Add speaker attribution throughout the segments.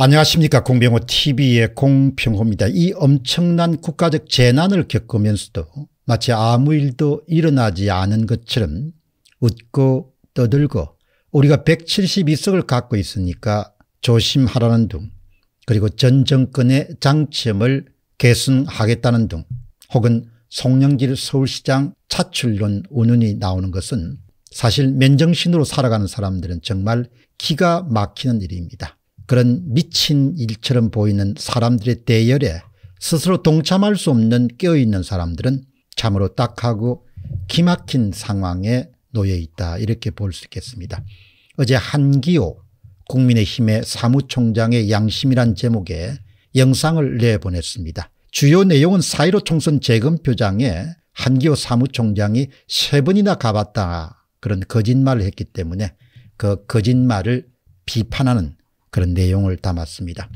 Speaker 1: 안녕하십니까 공병호 tv의 공평호입니다. 이 엄청난 국가적 재난을 겪으면서도 마치 아무 일도 일어나지 않은 것처럼 웃고 떠들고 우리가 172석을 갖고 있으니까 조심하라는 둥 그리고 전 정권의 장점을 계승하겠다는 둥 혹은 송영길 서울시장 차출론 운운이 나오는 것은 사실 맨정신으로 살아가는 사람들은 정말 기가 막히는 일입니다. 그런 미친 일처럼 보이는 사람들의 대열에 스스로 동참할 수 없는 깨어있는 사람들은 참으로 딱하고 기막힌 상황에 놓여 있다 이렇게 볼 수 있겠습니다. 어제 한기호 국민의힘의 사무총장의 양심이란 제목의 영상을 내보냈습니다. 주요 내용은 사1 5 총선 재검표장에 한기호 사무총장이 세 번이나 가봤다 그런 거짓말을 했기 때문에 그 거짓말을 비판하는 그런 내용을 담았습니다.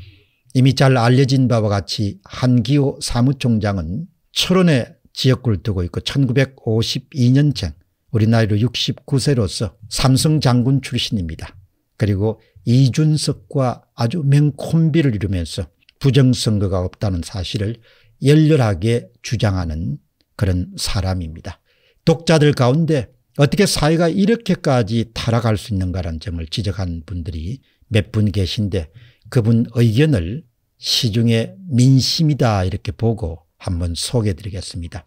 Speaker 1: 이미 잘 알려진 바와 같이 한기호 사무총장은 철원에 지역구를 두고 있고 1952년생 우리 나이로 69세로서 삼성 장군 출신입니다. 그리고 이준석과 아주 맹콤비를 이루면서 부정선거가 없다는 사실을 열렬하게 주장하는 그런 사람입니다. 독자들 가운데 어떻게 사회가 이렇게까지 타락할 수 있는가라는 점을 지적한 분들이 몇 분 계신데 그분 의견을 시중의 민심이다 이렇게 보고 한번 소개해 드리겠습니다.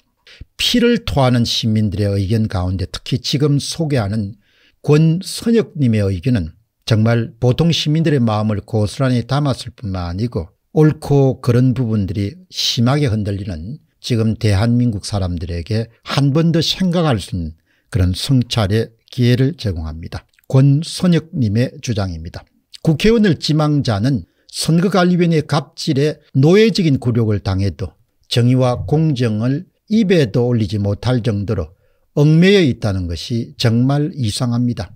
Speaker 1: 피를 토하는 시민들의 의견 가운데 특히 지금 소개하는 권선혁님의 의견은 정말 보통 시민들의 마음을 고스란히 담았을 뿐만 아니고 옳고 그런 부분들이 심하게 흔들리는 지금 대한민국 사람들에게 한 번 더 생각할 수 있는 그런 성찰의 기회를 제공합니다. 권선혁님의 주장입니다. 국회의원을 지망자는 선거관리위원회 갑질에 노예적인 굴욕을 당해도 정의와 공정을 입에도 올리지 못할 정도로 얽매여 있다는 것이 정말 이상합니다.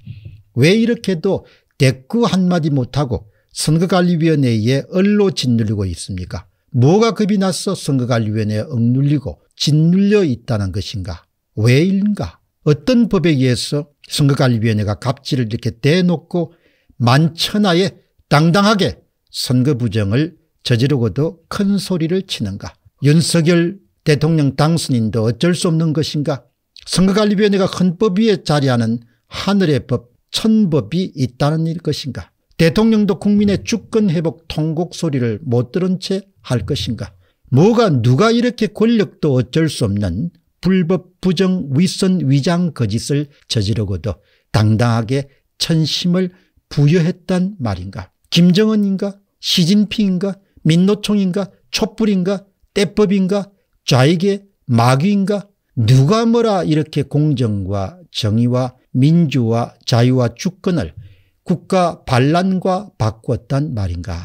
Speaker 1: 왜 이렇게도 대꾸 한마디 못하고 선거관리위원회에 얼로 짓눌리고 있습니까? 뭐가 겁이 나서 선거관리위원회에 억눌리고 짓눌려 있다는 것인가? 왜인가? 어떤 법에 의해서 선거관리위원회가 갑질을 이렇게 대놓고 만천하에 당당하게 선거 부정을 저지르고도 큰 소리를 치는가 윤석열 대통령 당선인도 어쩔 수 없는 것인가 선거관리위원회가 헌법 위에 자리하는 하늘의 법 천법이 있다는 일 것인가 대통령도 국민의 주권회복 통곡 소리를 못 들은 채 할 것인가 뭐가 누가 이렇게 권력도 어쩔 수 없는 불법 부정 위선 위장 거짓을 저지르고도 당당하게 천심을 부여했단 말인가. 김정은인가 시진핑인가 민노총인가 촛불인가 떼법인가 좌익의 마귀인가 누가 뭐라 이렇게 공정과 정의와 민주와 자유와 주권을 국가 반란과 바꿨단 말인가.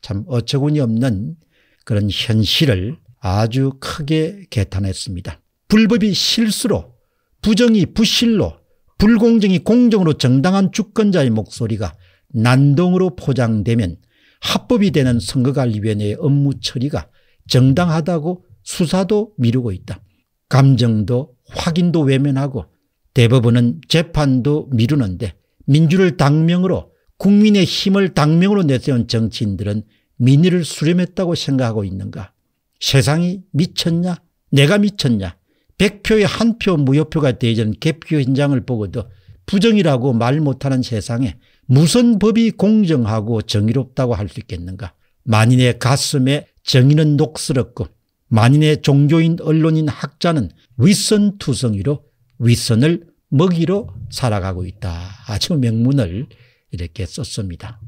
Speaker 1: 참 어처구니없는 그런 현실을 아주 크게 개탄했습니다. 불법이 실수로 부정이 부실로 불공정이 공정으로 정당한 주권자의 목소리가 난동으로 포장되면 합법이 되는 선거관리위원회의 업무 처리가 정당하다고 수사도 미루고 있다. 감정도 확인도 외면하고 대법원은 재판도 미루는데 민주를 당명으로 국민의 힘을 당명으로 내세운 정치인들은 민의를 수렴했다고 생각하고 있는가. 세상이 미쳤냐 내가 미쳤냐 100표에 한표 무효표가 되전 어 개표 현장을 보고도 부정이라고 말 못하는 세상에 무슨 법이 공정하고 정의롭다고 할 수 있겠는가. 만인의 가슴에 정의는 녹슬었고 만인의 종교인 언론인 학자는 윗선투성이로 윗선을 먹이로 살아가고 있다. 아주 명문을 이렇게 썼습니다.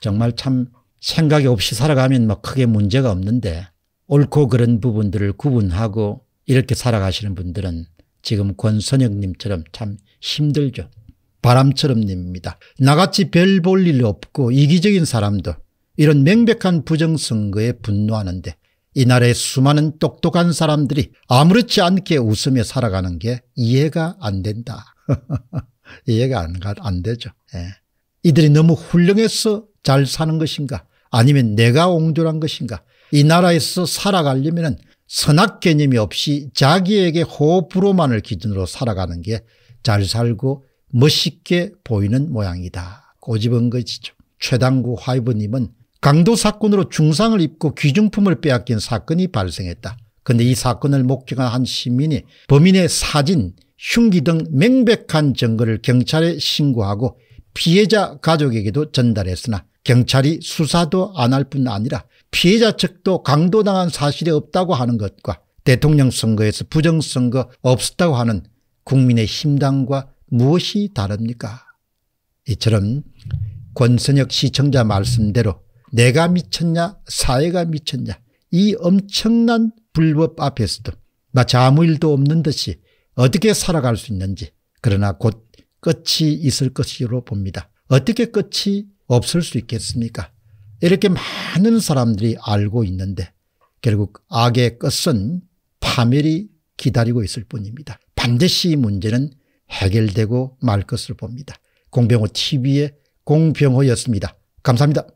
Speaker 1: 정말 참 생각이 없이 살아가면 뭐 크게 문제가 없는데 옳고 그른 부분들을 구분하고 이렇게 살아가시는 분들은 지금 권선영님처럼 참 힘들죠. 바람처럼입니다. 나같이 별 볼 일 없고 이기적인 사람도 이런 명백한 부정선거에 분노하는데 이 나라의 수많은 똑똑한 사람들이 아무렇지 않게 웃으며 살아가는 게 이해가 안 된다. 이해가 안, 안 되죠. 예. 이들이 너무 훌륭해서 잘 사는 것인가 아니면 내가 옹졸한 것인가 이 나라에서 살아가려면 선악 개념이 없이 자기에게 호불호만을 기준으로 살아가는 게 잘 살고 멋있게 보이는 모양이다. 꼬집은 것이죠. 최당구 화이브님은 강도 사건으로 중상을 입고 귀중품을 빼앗긴 사건이 발생했다. 근데 이 사건을 목격한 한 시민이 범인의 사진, 흉기 등 명백한 증거를 경찰에 신고하고 피해자 가족에게도 전달했으나 경찰이 수사도 안 할 뿐 아니라 피해자 측도 강도당한 사실이 없다고 하는 것과 대통령 선거에서 부정선거 없었다고 하는 국민의 심당과 무엇이 다릅니까 이처럼 권선혁 시청자 말씀대로 내가 미쳤냐 사회가 미쳤냐 이 엄청난 불법 앞에서도 마치 아무 일도 없는 듯이 어떻게 살아갈 수 있는지 그러나 곧 끝이 있을 것으로 봅니다. 어떻게 끝이 없을 수 있겠습니까 이렇게 많은 사람들이 알고 있는데 결국 악의 끝은 파멸이 기다리고 있을 뿐입니다. 반드시 문제는 해결되고 말 것을 봅니다. 공병호 TV의 공병호였습니다. 감사합니다.